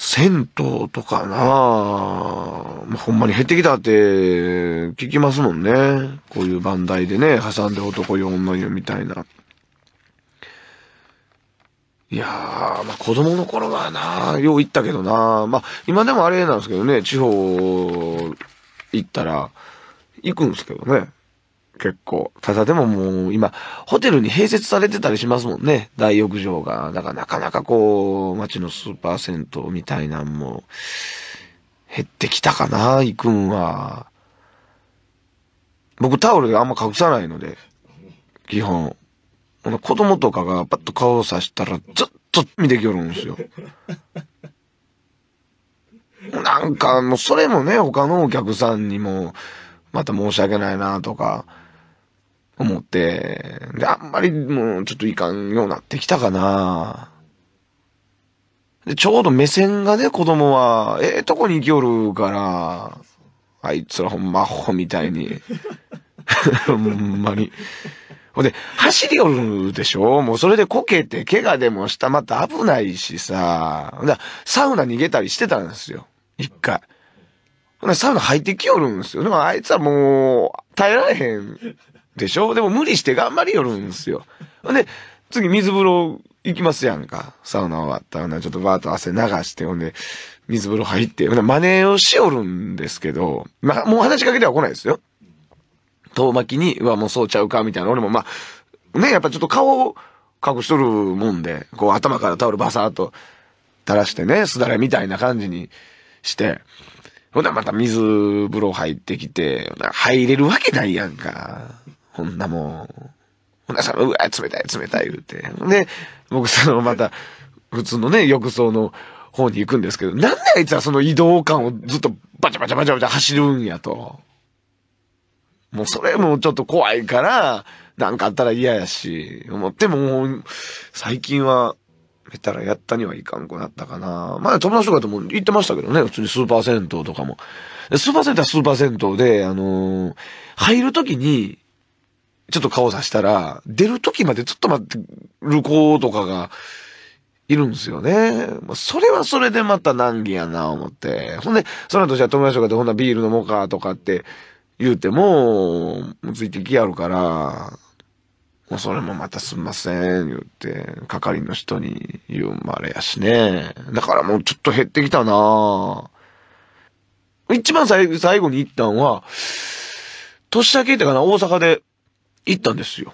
銭湯とかなまあ、ほんまに減ってきたって聞きますもんね。こういう番台でね、挟んで男よ女よみたいな。いやー、まあ子供の頃はな、よう行ったけどな、まあ今でもあれなんですけどね、地方行ったら行くんですけどね。結構。ただでももう今、ホテルに併設されてたりしますもんね。大浴場が。だからなかなかこう、街のスーパー銭湯みたいなんも、減ってきたかな、行くんは。僕タオルであんま隠さないので、基本。子供とかがパッと顔をさしたら、ずっと見てきよるんですよ。なんかもうそれもね、他のお客さんにも、また申し訳ないなとか、思って、で、あんまりもうちょっといかんようになってきたかな。で、ちょうど目線がね、子供は、ええー、とこに行きよるから、あいつらほんまほみたいに。ほんまに。ほんで、走りよるでしょもうそれでこけて怪我でもしたまた危ないしさ。だサウナ逃げたりしてたんですよ。一回。ほんで、サウナ入ってきよるんですよ。でもあいつはもう、耐えられへんでしょでも無理して頑張りよるんですよ。で、次水風呂行きますやんか。サウナ終わったら、ちょっとバーっと汗流して、ほんで、水風呂入って、ほん真似をしおるんですけど、まあ、もう話しかけては来ないですよ。遠巻きに、うわ、もうそうちゃうか、みたいな。俺もまあ、ね、やっぱちょっと顔を隠しとるもんで、こう頭からタオルバサーっと垂らしてね、すだれみたいな感じにして、ほんなまた水風呂入ってきて、入れるわけないやんか。こんなもん。ほな、寒うわ、冷たい、冷たい、言うて。で、僕、その、また、普通のね、浴槽の方に行くんですけど、なんであいつはその移動感をずっとバチャバチャバチャバチャ走るんやと。もうそれもちょっと怖いから、なんかあったら嫌やし、思っても、最近は、めたらやったにはいかんくなったかな。まあ友達とかとも行ってましたけどね、普通にスーパー銭湯とかも。スーパー銭湯はスーパー銭湯で、あのー、入るときに、ちょっと顔さしたら、出る時までずっと待ってる子とかが、いるんですよね。それはそれでまた難儀やな、思って。ほんで、その後じゃあ友達とかでほんなビール飲もうか、とかって言うても、もうついてきやるから、もうそれもまたすんません、言って、係の人に言うまれやしね。だからもうちょっと減ってきたな一番最後に行ったんは、年明けってかな、大阪で行ったんですよ。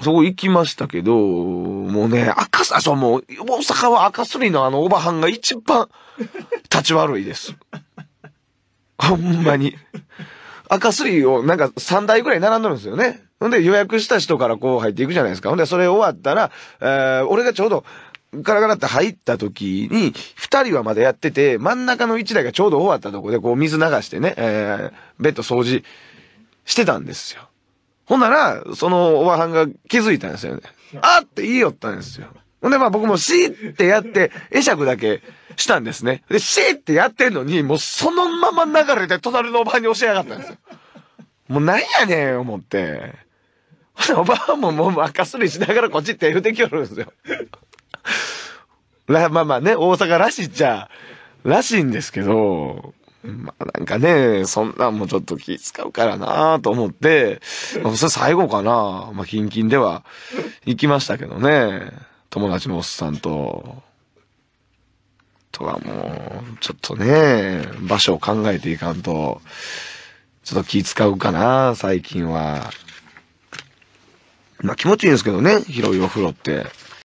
そこ行きましたけど、もうね、赤さ、そう、もう、大阪は赤すりのあの、おばはんが一番、立ち悪いです。ほんまに。赤すりを、なんか3台ぐらい並んでるんですよね。ほんで予約した人からこう入っていくじゃないですか。ほんでそれ終わったら、えー、俺がちょうど、ガラガラって入った時に、二人はまだやってて、真ん中の一台がちょうど終わったとこで、こう水流してね、えー、ベッド掃除してたんですよ。ほんなら、そのおばはんが気づいたんですよね。あって言いよったんですよ。ほんでまあ僕もシーってやって、会釈だけしたんですね。で、シーってやってんのに、もうそのまま流れて隣のおばはんに教えやがったんですよ。もうなんやねん、思って。ほんでおばはんももう赤すりしながらこっち手振ってきよるんですよ。まあまあね、大阪らしいっちゃ、らしいんですけど、まあなんかね、そんなんもちょっと気使うからなと思って、それ最後かなまあ、キンキンでは行きましたけどね。友達のおっさんと。とはもう、ちょっとね、場所を考えていかんと、ちょっと気使うかな最近は。まあ気持ちいいんですけどね、広いお風呂って。